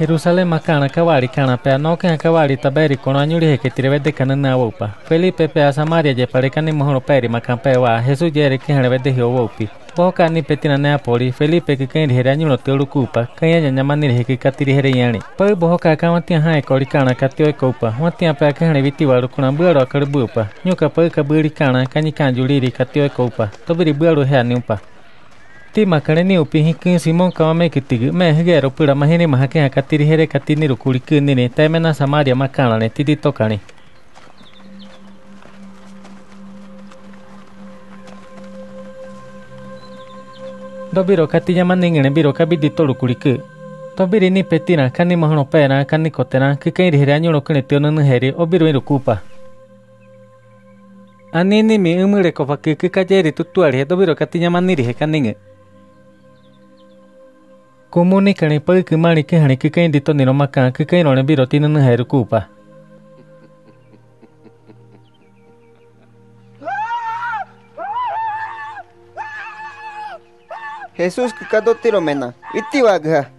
Jerusalem makana kawali kana pea noke ha kawali taberi anyuri heke kana na wopa. Felipe pea Samaria je kani mohono peri pea wa Jesu jere kihanrevede hio kani peti kani petina poli Felipe ke kendi herani no teulu kupa, kanya nyanyamani heke katiri hereyani. Pai kama tia hae kori kana katio kupa, pea pe kahne viti walu kuna bwero akarbupa. Nyuka ka kabiri kana kanyi kanjuliri katio kopa. Tobiri bwero hea niupa ti makareni upihikin simon kawame kitigu mehge ropura mahini mahake hakatiri here katini rukuriku nini taimena samaria makana ne tidi tokani do biro katinya maningene biro kabidi to rukuriku to biri ni petina kani mahono pena kani kotena kikai rihere anyuro kene tionan heri obiro irukupa Anini mi umure kofakiki kajeri tutuari hedobiro katinya maniri hekaninge. como ni cani para que mani que hani que caen dito ni no macan que caen no le viro tiene no hay recupa. Jesús que cada tiro mena, ¿y a vaga?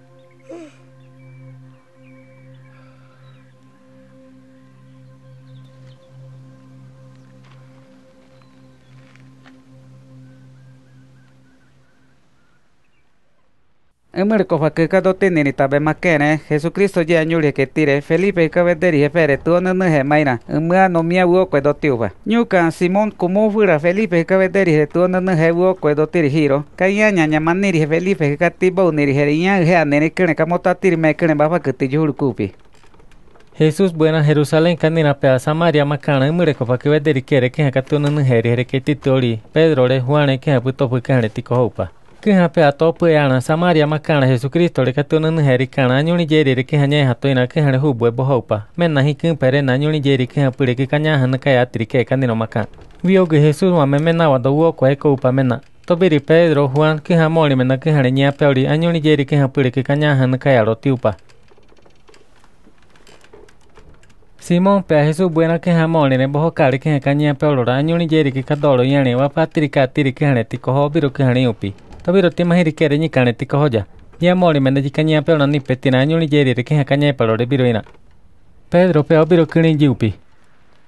Emir kofa kika do tinini tabe makene, Jesucristo ya nyuli que tire, Felipe kabederi jefere tu no nje maina, emia no mia uo kwe do tiuba. Nyuka Simón como fuera Felipe kabederi je tu no nje uo kwe do tiri hiro, kaya nyanya maniri Felipe kika tiba uniri jeriña je anene kene mota tiri me kene baba kuti kupi. Jesús buena Jerusalén canina peasa María macana y mure copa que vederi quiere que jacatuna nje jere que titori, Pedro le Juan que japuto fue pues, que jere tico kãha ato pya'arã Samaria kristo makãra Jesucristo lekatunanyhẽri kãra ñulijérire kẽha ñaehatõina ya kãha rehumbue mbohoupa mena men na ke ñulijéri kãha pyreke kañahana kayatiri keeka nino makã viogy Jesus wame mena wado men na mena topiri Pedro Juan kẽha mooli mena kãhare ñiapeori a ñulijéri kẽha pyreke hana kaya tiupa Simon pe a Jesús bue na jamón en bojo cari que caña peolora año ni jeri que cadoro y ane va patrika tiri que jane upi. t o v i r o t i m a hirikere nyikane tikohoja. Yamoli m a n a e jikanya pe onani petina n y u n i jeri rikiha kanya pe lore biro ina. Pedro pe obiro kini jiupi.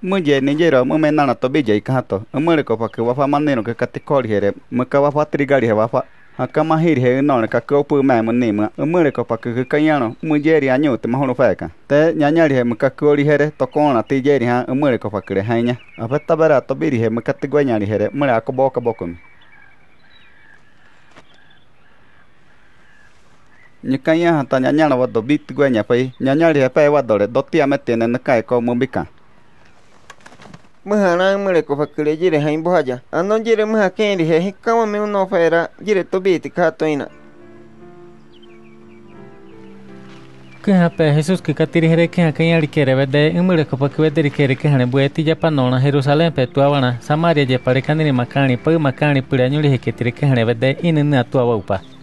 Muje nijero mume nana to bija ikato. Umuri ko pake wafa maneno ke k a t i k o l i here. Muka wafa t r i g a l i he wafa. Akama hiri he nona ka kopu memo a nima. Umuri ko pake ke kanyano. Mujeri anyute mahono feka. Te nyanyari he muka kori here to kona ti jeri ha umuri ko pake i h hanya. Apeta b a r a to biri he muka tigwanyari here. Mure a k u b o k a b o k u m cái nhà nhà nhà nhà nhà nhà ta phải phải có nyikanya hata nyanyala wado bit gwenya pai nyanyali hepa wadole doti ametene nkae ko mumbika muhana mure kuva kule jire haimbo haja ano jire muha kenri he hikawa me uno fera jire to bit ka toina keha pe Jesus ki katiri here keha kanya likere vede imure kuva kwe deri kere ke hane bueti japa nona Jerusalem pe tuawana Samaria je pare kanini makani pe makani pure nyuli heketiri ke hane vede inina tuawa upa